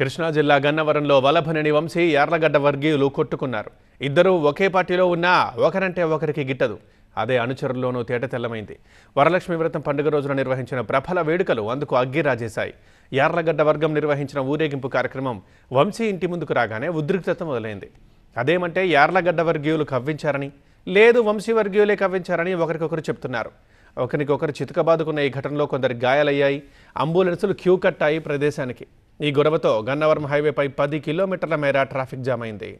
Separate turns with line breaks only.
కృష్ణా జిల్లా గన్నవరంలో వలభనని వంశీ యార్లగడ్డ వర్గీయులు కొట్టుకున్నారు ఇద్దరూ ఒకే పార్టీలో ఉన్నా ఒకరంటే ఒకరికి గిట్టదు అదే అనుచరుల్లోనూ తేట తెల్లమైంది వరలక్ష్మి వ్రతం పండుగ రోజున నిర్వహించిన ప్రఫల వేడుకలు అందుకు అగ్గిరాజేశాయి యార్లగడ్డ వర్గం నిర్వహించిన ఊరేగింపు కార్యక్రమం వంశీ ఇంటి ముందుకు రాగానే ఉద్రిక్తత మొదలైంది అదేమంటే యార్లగడ్డ వర్గీయులు కవ్వించారని లేదు వంశీ వర్గీయులే కవ్వించారని ఒకరికొకరు చెప్తున్నారు ఒకరికొకరు చితుకబాదుకున్న ఈ ఘటనలో కొందరు గాయాలయ్యాయి అంబులెన్సులు క్యూ కట్టాయి ప్రదేశానికి ఈ గొడవతో గన్నవరం హైవేపై పది కిలోమీటర్ల మేర ట్రాఫిక్ జామ్ అయింది